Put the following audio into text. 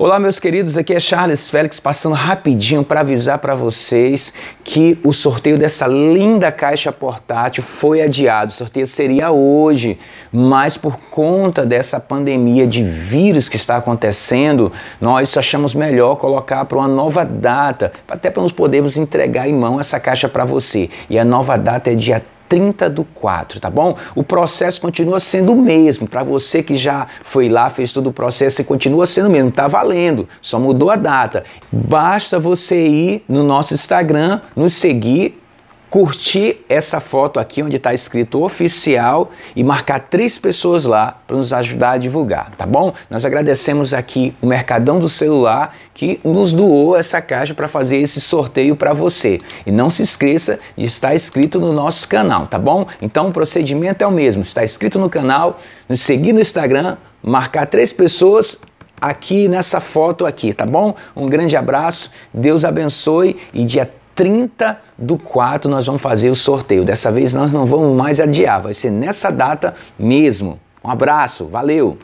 Olá, meus queridos, aqui é Charles Félix passando rapidinho para avisar para vocês que o sorteio dessa linda caixa portátil foi adiado. O sorteio seria hoje, mas por conta dessa pandemia de vírus que está acontecendo, nós achamos melhor colocar para uma nova data, até para nos podermos entregar em mão essa caixa para você. E a nova data é dia 30 do 4, tá bom? O processo continua sendo o mesmo. Para você que já foi lá, fez todo o processo, continua sendo o mesmo, tá valendo, só mudou a data. Basta você ir no nosso Instagram, nos seguir curtir essa foto aqui onde está escrito oficial e marcar três pessoas lá para nos ajudar a divulgar, tá bom? Nós agradecemos aqui o Mercadão do Celular que nos doou essa caixa para fazer esse sorteio para você. E não se esqueça de estar inscrito no nosso canal, tá bom? Então o procedimento é o mesmo, está inscrito no canal, nos seguir no Instagram, marcar três pessoas aqui nessa foto aqui, tá bom? Um grande abraço, Deus abençoe e dia 30 do 4 nós vamos fazer o sorteio. Dessa vez nós não vamos mais adiar, vai ser nessa data mesmo. Um abraço, valeu!